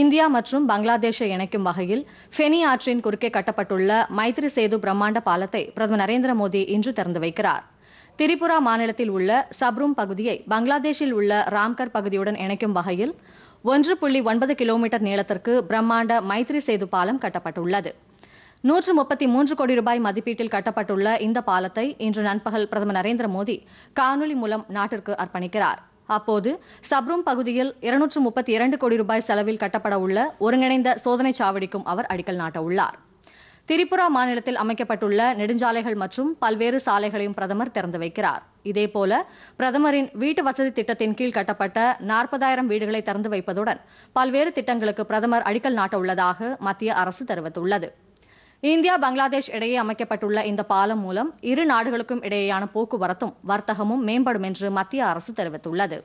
India மற்றும் பங்களாதேஷை இணைக்கும் வகையில் ஃபெனி ஆற்றின் குறுக்கே கட்டப்பட்டுள்ள மைத்ரி சேது பிரம்மாண்ட பாலத்தை பிரதமர் நரேந்திர மோடி இன்று திறந்து வைக்கிறார் திரிபுரா மாநிலத்தில் உள்ள சப்ரூம் பகுதியை பங்களாதேஷில் உள்ள ராம்கர் பகுதியுடன் இணைக்கும் வகையில் ஒன்று புள்ளி ஒன்பது கிலோமீட்டர் நீளத்திற்கு பிரம்மாண்ட மைத்ரி சேது பாலம் கட்டப்பட்டுள்ளது நூற்று முப்பத்தி மூன்று கோடி ரூபாய் மதிப்பீட்டில் கட்டப்பட்டுள்ள இந்த பாலத்தை இன்று நண்பகல் பிரதமர் நரேந்திர மோடி காணொலி மூலம் நாட்டிற்கு அர்ப்பணிக்கிறார் அப்போது சப்ரூம் பகுதியில் இருநூற்று முப்பத்தி இரண்டு கோடி ரூபாய் செலவில் கட்டப்பட உள்ள ஒருங்கிணைந்த சோதனை சாவடிக்கும் அவர் அடிக்கல் நாட்ட உள்ளார் திரிபுரா மாநிலத்தில் அமைக்கப்பட்டுள்ள நெடுஞ்சாலைகள் மற்றும் பல்வேறு சாலைகளையும் பிரதமர் திறந்து வைக்கிறார் இதேபோல பிரதமரின் வீட்டு வசதி திட்டத்தின் கீழ் கட்டப்பட்ட நாற்பதாயிரம் வீடுகளை திறந்து வைப்பதுடன் பல்வேறு திட்டங்களுக்கு பிரதமர் அடிக்கல் நாட்ட உள்ளதாக மத்திய அரசு தெரிவித்துள்ளது இந்தியா பங்களாதேஷ் இடையே அமைக்கப்பட்டுள்ள இந்த பாலம் மூலம் இரு நாடுகளுக்கும் இடையேயான போக்குவரத்தும் வர்த்தகமும் மேம்படும் என்று மத்திய அரசு தெரிவித்துள்ளது